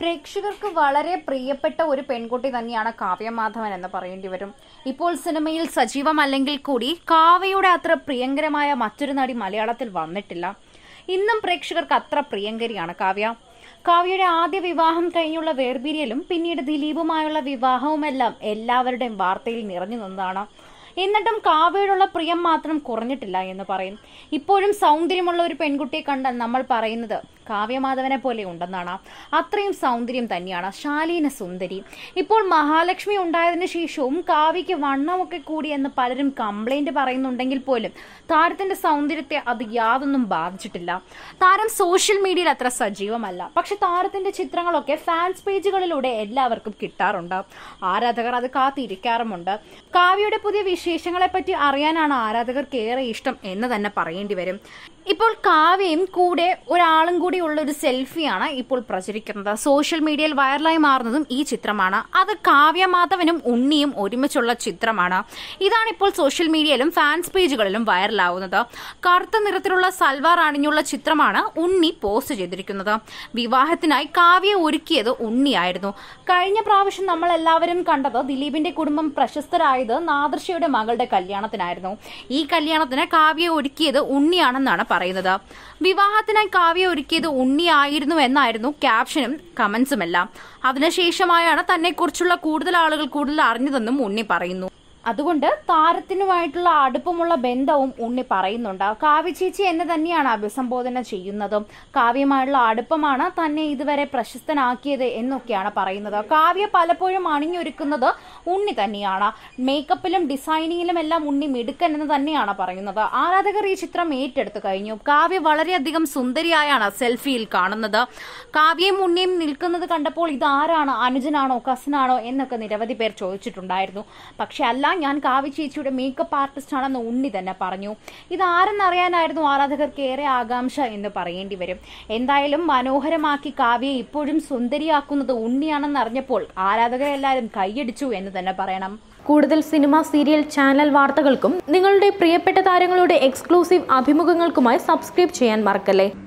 പ്രേക്ഷകർക്ക് വളരെ പ്രിയപ്പെട്ട ഒരു പെൺകുട്ടി തന്നെയാണ് കാവ്യ മാധവൻ എന്ന് പറയേണ്ടി വരും ഇപ്പോൾ സിനിമയിൽ സജീവമല്ലെങ്കിൽ കൂടി കാവ്യയുടെ അത്ര പ്രിയങ്കരമായ മറ്റൊരു നടി മലയാളത്തിൽ വന്നിട്ടില്ല ഇന്നും പ്രേക്ഷകർക്ക് അത്ര പ്രിയങ്കരിയാണ് കാവ്യ കാവ്യയുടെ ആദ്യ വിവാഹം കഴിഞ്ഞുള്ള വേർപിരിയലും പിന്നീട് ദിലീപുമായുള്ള വിവാഹവുമെല്ലാം എല്ലാവരുടെയും വാർത്തയിൽ നിറഞ്ഞു നിന്നതാണ് എന്നിട്ടും കാവ്യയോടുള്ള പ്രിയം മാത്രം കുറഞ്ഞിട്ടില്ല എന്ന് പറയും ഇപ്പോഴും സൗന്ദര്യമുള്ള ഒരു പെൺകുട്ടിയെ കണ്ടാൽ നമ്മൾ പറയുന്നത് കാവ്യമാധവനെ പോലെ ഉണ്ടെന്നാണ് അത്രയും സൗന്ദര്യം തന്നെയാണ് ശാലീന സുന്ദരി ഇപ്പോൾ മഹാലക്ഷ്മി ഉണ്ടായതിന് ശേഷവും കാവ്യക്ക് വണ്ണമൊക്കെ കൂടി എന്ന് പലരും കംപ്ലൈന്റ് പറയുന്നുണ്ടെങ്കിൽ പോലും താരത്തിന്റെ സൗന്ദര്യത്തെ അത് യാതൊന്നും ബാധിച്ചിട്ടില്ല താരം സോഷ്യൽ മീഡിയയിൽ അത്ര സജീവമല്ല പക്ഷെ താരത്തിന്റെ ചിത്രങ്ങളൊക്കെ ഫാൻസ് പേജുകളിലൂടെ എല്ലാവർക്കും കിട്ടാറുണ്ട് ആരാധകർ അത് കാത്തിരിക്കാറുമുണ്ട് കാവ്യയുടെ പുതിയ വിശേഷങ്ങളെപ്പറ്റി അറിയാനാണ് ആരാധകർക്ക് ഏറെ ഇഷ്ടം എന്ന് തന്നെ പറയേണ്ടി വരും ഇപ്പോൾ കാവ്യയും കൂടെ ഒരാളും കൂടി ഉള്ള ഒരു സെൽഫിയാണ് ഇപ്പോൾ പ്രചരിക്കുന്നത് സോഷ്യൽ മീഡിയയിൽ വൈറലായി മാറുന്നതും ഈ ചിത്രമാണ് അത് കാവ്യ മാധവനും ഉണ്ണിയും ഒരുമിച്ചുള്ള ചിത്രമാണ് ഇതാണ് ഇപ്പോൾ സോഷ്യൽ മീഡിയയിലും ഫാൻസ് പേജുകളിലും വൈറലാവുന്നത് കറുത്ത നിറത്തിലുള്ള സൽവാർ അണിഞ്ഞുള്ള ചിത്രമാണ് ഉണ്ണി പോസ്റ്റ് ചെയ്തിരിക്കുന്നത് വിവാഹത്തിനായി കാവ്യ ഒരുക്കിയത് ഉണ്ണിയായിരുന്നു കഴിഞ്ഞ പ്രാവശ്യം നമ്മൾ എല്ലാവരും കണ്ടത് ദിലീപിന്റെ കുടുംബം പ്രശസ്തരായത് നാദർഷയുടെ മകളുടെ കല്യാണത്തിനായിരുന്നു ഈ കല്യാണത്തിന് കാവ്യ ഒരുക്കിയത് ഉണ്ണിയാണെന്നാണ് പറയുന്നത് പറയുന്നത് വിവാഹത്തിനായി കാവ്യ ഒരുക്കിയത് ഉണ്ണിയായിരുന്നു എന്നായിരുന്നു ക്യാപ്ഷനും കമന്റ്സുമെല്ലാം അതിനുശേഷമായാണ് തന്നെക്കുറിച്ചുള്ള കൂടുതൽ ആളുകൾ കൂടുതൽ അറിഞ്ഞതെന്നും ഉണ്ണി പറയുന്നു അതുകൊണ്ട് താരത്തിനുമായിട്ടുള്ള അടുപ്പമുള്ള ബന്ധവും ഉണ്ണി പറയുന്നുണ്ട് ചേച്ചി എന്ന് തന്നെയാണ് അഭിസംബോധന ചെയ്യുന്നതും കാവ്യമായുള്ള അടുപ്പമാണ് തന്നെ ഇതുവരെ പ്രശസ്തനാക്കിയത് എന്നൊക്കെയാണ് പറയുന്നത് കാവ്യ പലപ്പോഴും അണിഞ്ഞൊരുക്കുന്നത് ഉണ്ണി തന്നെയാണ് മേക്കപ്പിലും ഡിസൈനിങ്ങിലും എല്ലാം ഉണ്ണി മിടുക്കൻ എന്ന് തന്നെയാണ് പറയുന്നത് ആരാധകർ ഈ ചിത്രം ഏറ്റെടുത്തു കഴിഞ്ഞു കാവ്യ വളരെയധികം സുന്ദരിയായാണ് സെൽഫിയിൽ കാണുന്നത് കാവ്യയും ഉണ്ണിയും നിൽക്കുന്നത് കണ്ടപ്പോൾ ഇതാരാണ് അനുജനാണോ കസിനാണോ എന്നൊക്കെ നിരവധി പേർ ചോദിച്ചിട്ടുണ്ടായിരുന്നു പക്ഷെ അല്ല ഞാൻ കാവ്യ ചേച്ചിയുടെ മേക്കപ്പ് ആർട്ടിസ്റ്റ് ആണെന്ന് ഉണ്ണി തന്നെ പറഞ്ഞു ഇതാരെന്നറിയാനായിരുന്നു ആരാധകർക്ക് ഏറെ ആകാംക്ഷ എന്ന് പറയേണ്ടി വരും എന്തായാലും മനോഹരമാക്കി കാവ്യെ ഇപ്പോഴും സുന്ദരിയാക്കുന്നത് ഉണ്ണിയാണെന്ന് അറിഞ്ഞപ്പോൾ ആരാധകരെല്ലാവരും കൈയടിച്ചു എന്ന് തന്നെ പറയണം കൂടുതൽ സിനിമ സീരിയൽ ചാനൽ വാർത്തകൾക്കും നിങ്ങളുടെ പ്രിയപ്പെട്ട താരങ്ങളുടെ എക്സ്ക്ലൂസീവ് അഭിമുഖങ്ങൾക്കുമായി സബ്സ്ക്രൈബ് ചെയ്യാൻ മറക്കല്ലേ